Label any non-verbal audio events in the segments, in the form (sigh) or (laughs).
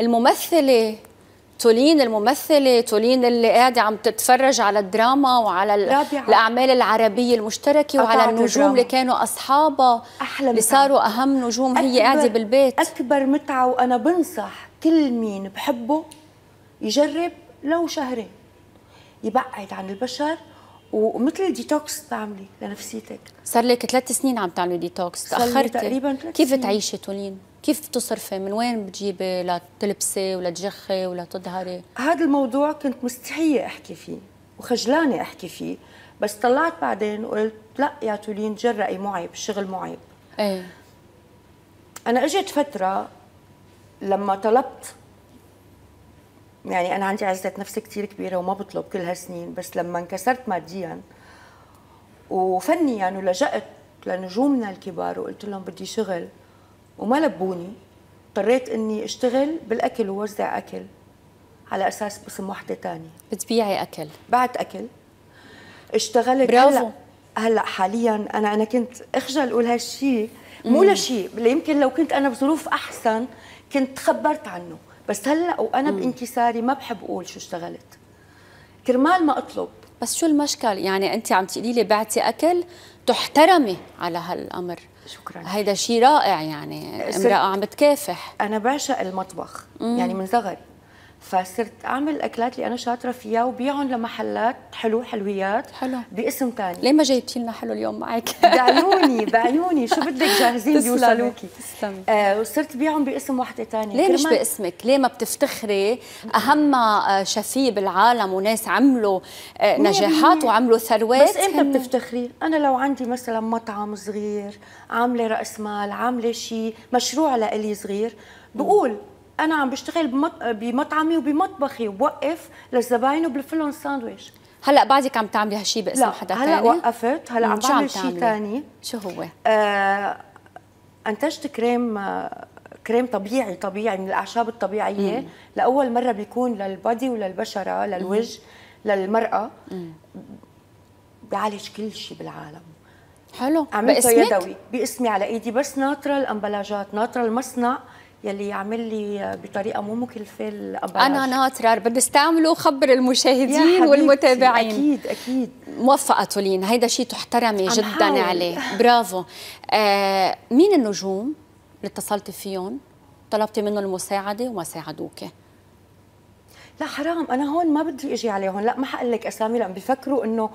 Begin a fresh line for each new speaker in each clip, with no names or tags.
الممثله تولين الممثله تولين اللي قاعده عم تتفرج على الدراما وعلى رابعة. الاعمال العربيه المشتركه وعلى النجوم الدراما. اللي كانوا اصحابها أحلى اللي صاروا اهم نجوم هي قاعده بالبيت اكبر متعه وانا بنصح
كل مين بحبه يجرب لو شهرين يبعد عن
البشر ومثل الديتوكس تعملي لنفسيتك صار لك ثلاث سنين عم تعملي ديتوكس تاخرتي تقريبا ثلاث كيف تعيشي تولين كيف بتصرفي من وين بتجيبي لتلبسي ولا تجخي ولا تظهري هذا الموضوع كنت مستحيه احكي فيه
وخجلانه احكي فيه بس طلعت بعدين وقلت لا يا تولين جرأي مو عيب الشغل مو عيب ايه انا اجت فتره لما طلبت يعني انا عندي عزه نفس كثير كبيره وما بطلب كل هالسنين بس لما انكسرت ماديا وفنيا ولجأت لنجومنا الكبار وقلت لهم بدي شغل وما لبوني اضطريت اني اشتغل بالاكل ووزع اكل على اساس باسم وحده ثانيه بتبيعي اكل بعت اكل اشتغلت برافو هلا هلا حاليا انا انا كنت اخجل اقول هالشيء مو لشيء يمكن لو كنت انا بظروف احسن كنت خبرت عنه
بس هلا وانا مم. بانكساري ما بحب اقول شو اشتغلت كرمال ما اطلب بس شو المشكل يعني انت عم تقولي لي بعتي اكل تحترمي على هالامر شكرا هيدا شيء رائع يعني امراه عم بتكافح انا بعشق المطبخ مم. يعني من صغري
فصرت اعمل الاكلات اللي انا شاطره فيها وبيعهم لمحلات حلو حلويات حلو باسم ثاني ليه
ما جايبتي لنا حلو اليوم معك بعيوني
بعيوني
شو (laughs) بدك جاهزين بيوصلوكي تسلمي آه وصرت بيعهم باسم وحده ثانيه ليه مش باسمك ليه ما بتفتخري اهم آه، شفيه بالعالم وناس عملوا آه، نجاحات وعملوا ثروات بس امتى
بتفتخري انا لو عندي مثلا مطعم صغير عامله راس مال عامله شيء مشروع لإلي صغير بقول انا عم بشتغل بمطعمي وبمطبخي وبوقف للزباين وبلف لهم ساندويش
هلا بعدك عم تعملي هالشيء باسم لا حدا ثاني؟ لا هلا وقفت هلا عم بعمل شيء ثاني شو هو؟
آه انتجت كريم آه كريم طبيعي طبيعي من الاعشاب الطبيعيه مم. لاول مره بيكون للبادي وللبشره للوجه مم. للمراه مم. بيعالج كل شيء بالعالم
حلو عملته يدوي
باسمي على ايدي بس ناطره الامبلاجات ناطره المصنع يلي يعمل لي بطريقه
مو مكلفه الابراج انا ناطره بدي استعمله وخبر المشاهدين والمتابعين اكيد اكيد موفقه تولين هيدا شيء تحترمي جدا عليه (laughs) برافو آه مين النجوم اللي اتصلتي فيهم طلبتي منهم المساعده وما ساعدوكي لا حرام انا هون ما بدي اجي عليهم لا ما حقول لك اسامي لان
بفكروا انه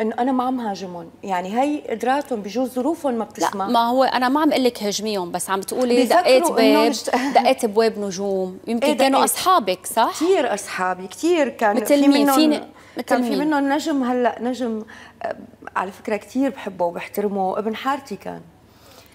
انه انا ما عم هاجمهم يعني هي قدراتهم بجوز ظروفهم ما بتسمح لا ما
هو انا ما عم اقول لك هاجميهم بس عم تقولي دقيت باب (laughs) دقيت بواب نجوم يمكن إيه كانوا اصحابك صح كثير اصحابي كثير كان مثل في منهم فين... مثل كان في منهم
نجم هلا نجم آه، على فكره كثير بحبه وبحترمه ابن حارتي كان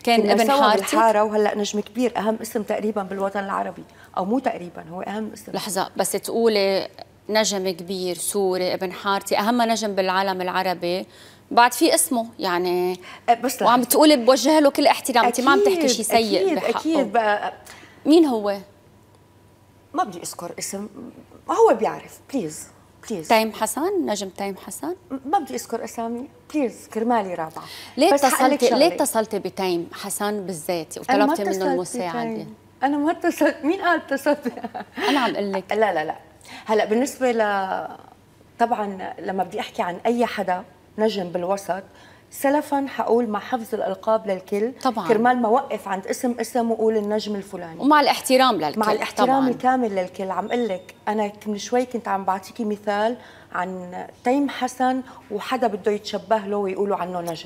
كان ابن حارتي بالحاره
وهلا نجم كبير اهم اسم تقريبا بالوطن العربي او مو تقريبا
هو اهم اسم لحظه بس تقولي نجم كبير سوري ابن حارتي اهم نجم بالعالم العربي بعد في اسمه يعني أه، بس وعم تقولي بوجه له كل احترام انت ما عم تحكي شيء سيء اكيد بحقه. اكيد بقى مين هو ما بدي اذكر اسم هو بيعرف بليز بليز تايم حسن نجم تايم حسن ما بدي اذكر اسامي بليز كرمالي رابعه ليه اتصلتي ليه اتصلتي بتايم حسن بالذات وطلبتي منه المساعده انا ما اتصلت مين قال اتصلت (laughs) انا عم اقول لك لا لا لا هلا بالنسبه ل طبعا لما بدي
احكي عن اي حدا نجم بالوسط سلفا حقول مع حفظ الالقاب للكل طبعا كرمال ما اوقف عند اسم اسم واقول النجم الفلاني ومع الاحترام للكل مع الاحترام طبعاً. الكامل للكل عم اقول لك انا من شوي كنت عم بعطيكي مثال عن تيم حسن وحدا بده يتشبه له ويقولوا عنه نجم